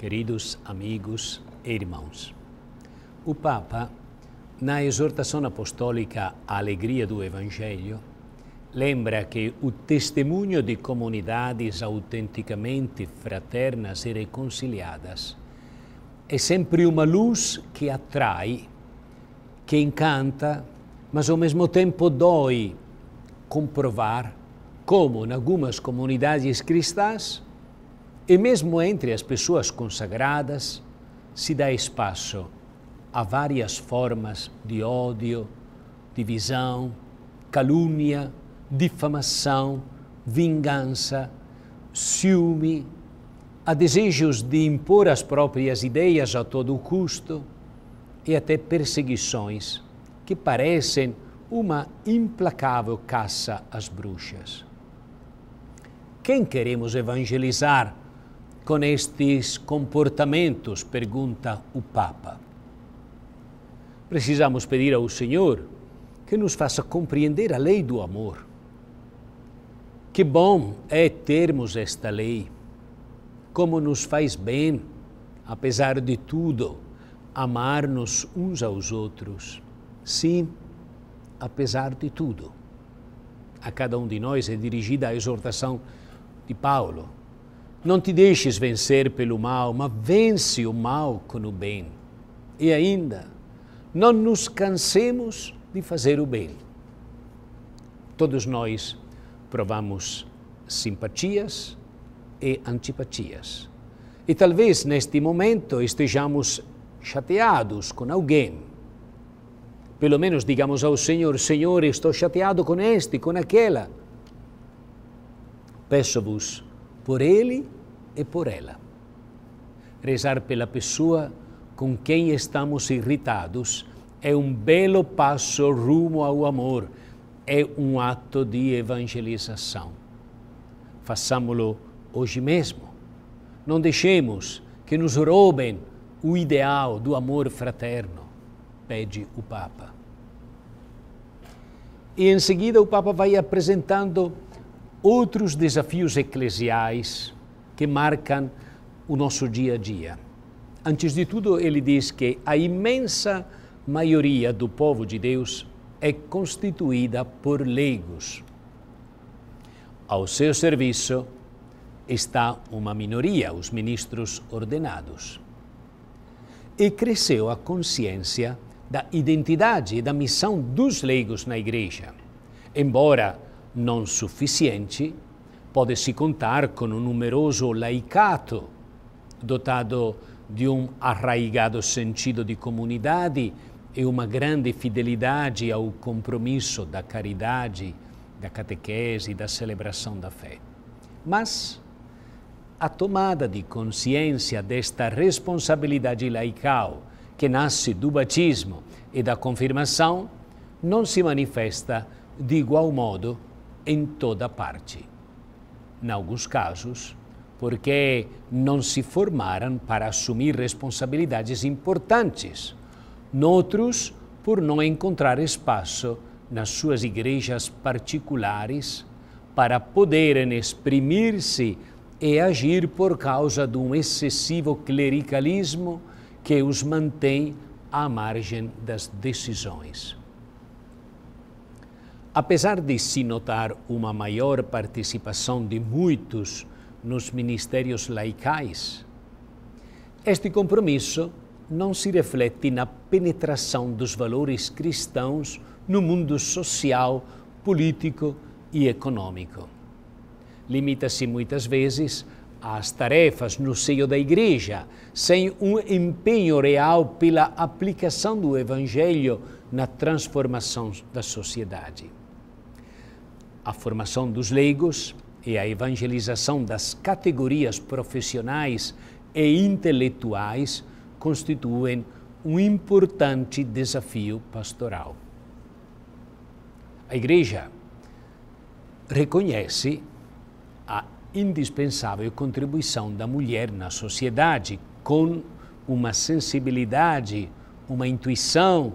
Queridos amigos e irmãos, o Papa, na exortação apostólica à alegria do Evangelho, lembra que o testemunho de comunidades autenticamente fraternas e reconciliadas é sempre uma luz que atrai, que encanta, mas ao mesmo tempo dói comprovar como, em algumas comunidades cristãs, e mesmo entre as pessoas consagradas, se dá espaço a várias formas de ódio, divisão, calúnia, difamação, vingança, ciúme, a desejos de impor as próprias ideias a todo custo e até perseguições que parecem uma implacável caça às bruxas. Quem queremos evangelizar com estes comportamentos? pergunta o Papa. Precisamos pedir ao Senhor que nos faça compreender a lei do amor. Que bom é termos esta lei. Como nos faz bem, apesar de tudo, amar-nos uns aos outros. Sim, apesar de tudo. A cada um de nós é dirigida a exortação de Paulo, não te deixes vencer pelo mal, mas vence o mal com o bem. E ainda, não nos cansemos de fazer o bem. Todos nós provamos simpatias e antipatias. E talvez neste momento estejamos chateados com alguém. Pelo menos digamos ao Senhor: Senhor, estou chateado com este, com aquela. Peço-vos por ele e por ela. Rezar pela pessoa com quem estamos irritados é um belo passo rumo ao amor, é um ato de evangelização. Façamo-lo hoje mesmo. Não deixemos que nos roubem o ideal do amor fraterno, pede o Papa. E em seguida o Papa vai apresentando outros desafios eclesiais que marcam o nosso dia a dia. Antes de tudo, ele diz que a imensa maioria do povo de Deus é constituída por leigos. Ao seu serviço está uma minoria, os ministros ordenados. E cresceu a consciência da identidade e da missão dos leigos na igreja. Embora non sufficienti, potessi contar con un numeroso laicato dotato di un arraigado sentido di comunidade e uma grande fidelidade ao compromisso da caridade, da catequese, da celebração da fé. Mas a tomada de consciência desta responsabilidade laical, que nasce do batismo e da confirmação, não se manifesta de igual modo em toda parte. Em alguns casos, porque não se formaram para assumir responsabilidades importantes. Noutros, por não encontrar espaço nas suas igrejas particulares para poderem exprimir-se e agir por causa de um excessivo clericalismo que os mantém à margem das decisões. Apesar de se notar uma maior participação de muitos nos ministérios laicais, este compromisso não se reflete na penetração dos valores cristãos no mundo social, político e econômico. Limita-se muitas vezes às tarefas no seio da Igreja, sem um empenho real pela aplicação do Evangelho na transformação da sociedade a formação dos leigos e a evangelização das categorias profissionais e intelectuais constituem um importante desafio pastoral. A Igreja reconhece a indispensável contribuição da mulher na sociedade com uma sensibilidade, uma intuição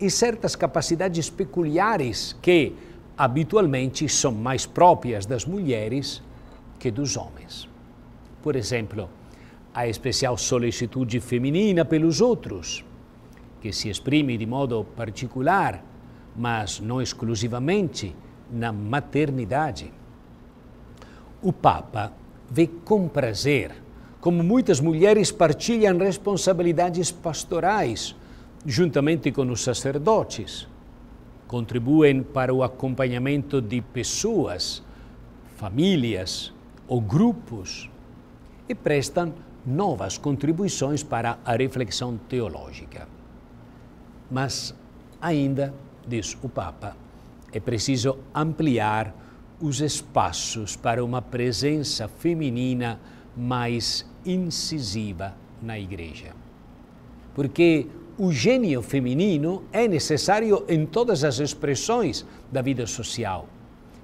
e certas capacidades peculiares que, habitualmente são mais próprias das mulheres que dos homens. Por exemplo, a especial solicitude feminina pelos outros, que se exprime de modo particular, mas não exclusivamente, na maternidade. O Papa vê com prazer como muitas mulheres partilham responsabilidades pastorais, juntamente com os sacerdotes contribuem para o acompanhamento de pessoas, famílias ou grupos e prestam novas contribuições para a reflexão teológica. Mas, ainda, diz o Papa, é preciso ampliar os espaços para uma presença feminina mais incisiva na Igreja. Porque o gênio feminino é necessário em todas as expressões da vida social.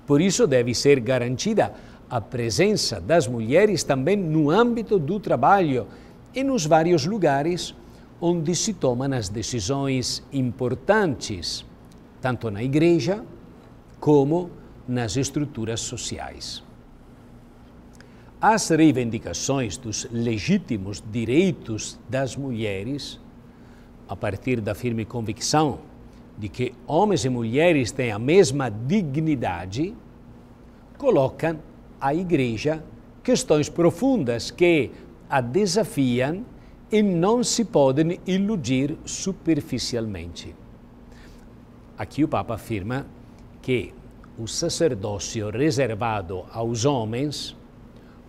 Por isso, deve ser garantida a presença das mulheres também no âmbito do trabalho e nos vários lugares onde se tomam as decisões importantes, tanto na igreja como nas estruturas sociais. As reivindicações dos legítimos direitos das mulheres a partir da firme convicção de que homens e mulheres têm a mesma dignidade, colocam à Igreja questões profundas que a desafiam e não se podem iludir superficialmente. Aqui o Papa afirma que o sacerdócio reservado aos homens,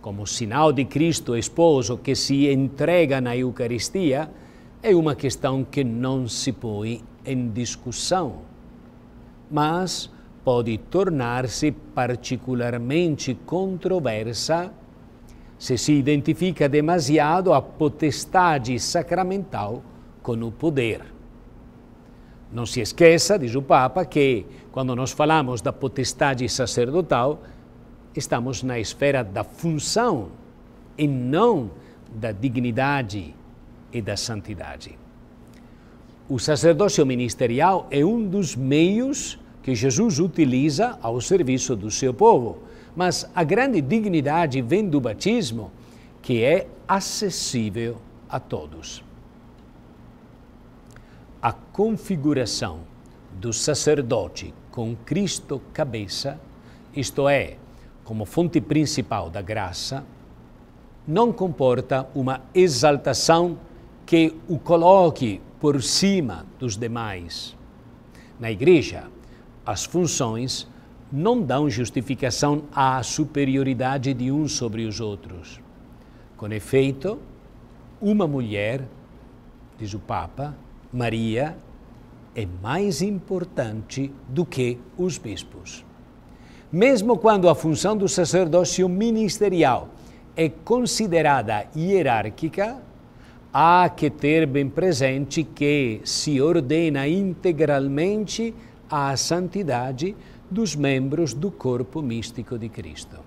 como sinal de Cristo esposo que se entrega na Eucaristia, é uma questão que não se põe em discussão, mas pode tornar-se particularmente controversa se se identifica demasiado a potestade sacramental com o poder. Não se esqueça, diz o Papa, que quando nós falamos da potestade sacerdotal, estamos na esfera da função e não da dignidade e da santidade. O sacerdócio ministerial é um dos meios que Jesus utiliza ao serviço do seu povo, mas a grande dignidade vem do batismo, que é acessível a todos. A configuração do sacerdote com Cristo cabeça, isto é, como fonte principal da graça, não comporta uma exaltação que o coloque por cima dos demais. Na igreja, as funções não dão justificação à superioridade de um sobre os outros. Com efeito, uma mulher, diz o Papa, Maria, é mais importante do que os bispos. Mesmo quando a função do sacerdócio ministerial é considerada hierárquica, há que ter bem presente que se ordena integralmente a santidade dos membros do corpo místico de Cristo.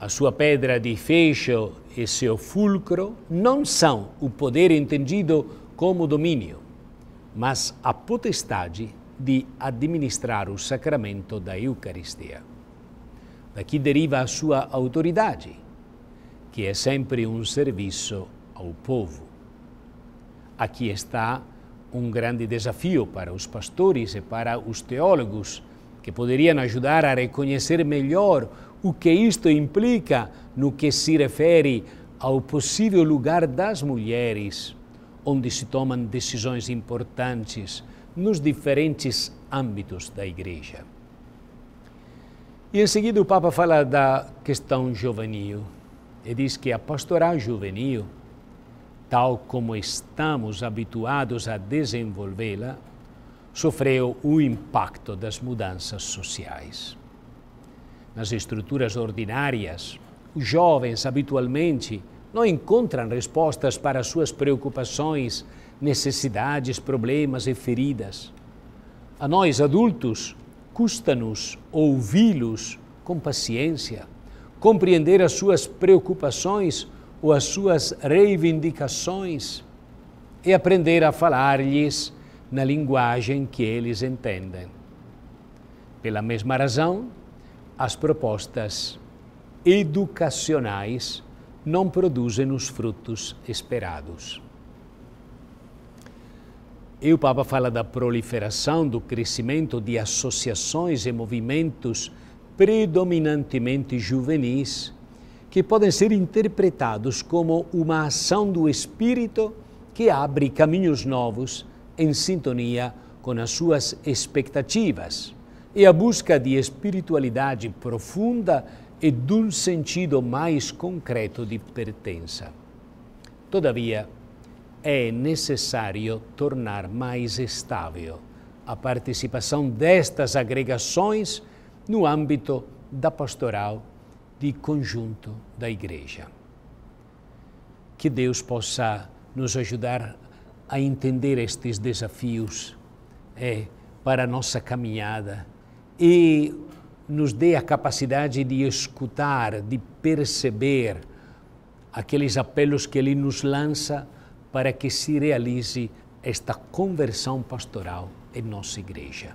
A sua pedra de fecho e seu fulcro não são o poder entendido como domínio, mas a potestade de administrar o sacramento da Eucaristia. Daqui deriva a sua autoridade que é sempre um serviço ao povo. Aqui está um grande desafio para os pastores e para os teólogos, que poderiam ajudar a reconhecer melhor o que isto implica no que se refere ao possível lugar das mulheres, onde se tomam decisões importantes nos diferentes âmbitos da Igreja. E em seguida o Papa fala da questão juvenil. E diz que a pastoral juvenil, tal como estamos habituados a desenvolvê-la, sofreu o impacto das mudanças sociais. Nas estruturas ordinárias, os jovens habitualmente não encontram respostas para suas preocupações, necessidades, problemas e feridas. A nós adultos custa-nos ouvi-los com paciência compreender as suas preocupações ou as suas reivindicações e aprender a falar-lhes na linguagem que eles entendem. Pela mesma razão, as propostas educacionais não produzem os frutos esperados. E o Papa fala da proliferação, do crescimento de associações e movimentos predominantemente juvenis, que podem ser interpretados como uma ação do espírito que abre caminhos novos em sintonia com as suas expectativas e a busca de espiritualidade profunda e de um sentido mais concreto de pertença. Todavia, é necessário tornar mais estável a participação destas agregações no âmbito da pastoral de conjunto da Igreja. Que Deus possa nos ajudar a entender estes desafios é, para a nossa caminhada e nos dê a capacidade de escutar, de perceber aqueles apelos que Ele nos lança para que se realize esta conversão pastoral em nossa igreja.